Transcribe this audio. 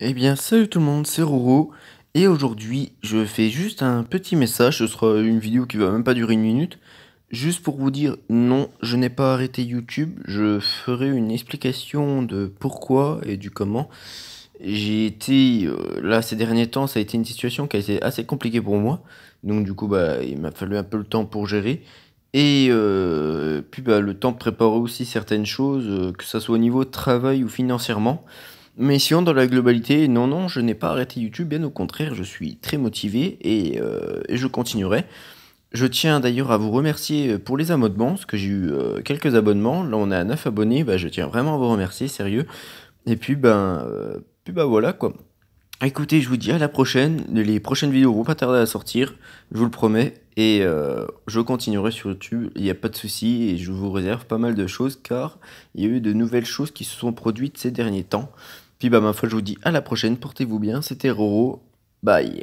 Eh bien salut tout le monde, c'est Roro et aujourd'hui je fais juste un petit message, ce sera une vidéo qui va même pas durer une minute, juste pour vous dire non, je n'ai pas arrêté YouTube, je ferai une explication de pourquoi et du comment. J'ai été euh, là ces derniers temps, ça a été une situation qui a été assez compliquée pour moi, donc du coup bah il m'a fallu un peu le temps pour gérer. Et euh, puis bah, le temps de préparer aussi certaines choses, euh, que ce soit au niveau travail ou financièrement. Mais sinon, dans la globalité, non, non, je n'ai pas arrêté YouTube, bien au contraire, je suis très motivé et, euh, je continuerai. Je tiens d'ailleurs à vous remercier pour les abonnements, parce que j'ai eu euh, quelques abonnements. Là, on est à 9 abonnés. Bah, je tiens vraiment à vous remercier, sérieux. Et puis, ben, bah voilà quoi. Écoutez, je vous dis à la prochaine. Les prochaines vidéos vont pas tarder à sortir, je vous le promets. Et je continuerai sur YouTube, il n'y a pas de souci. Et je vous réserve pas mal de choses, car il y a eu de nouvelles choses qui se sont produites ces derniers temps. Puis bah ma foi je vous dis à la prochaine, portez-vous bien, c'était Roro, bye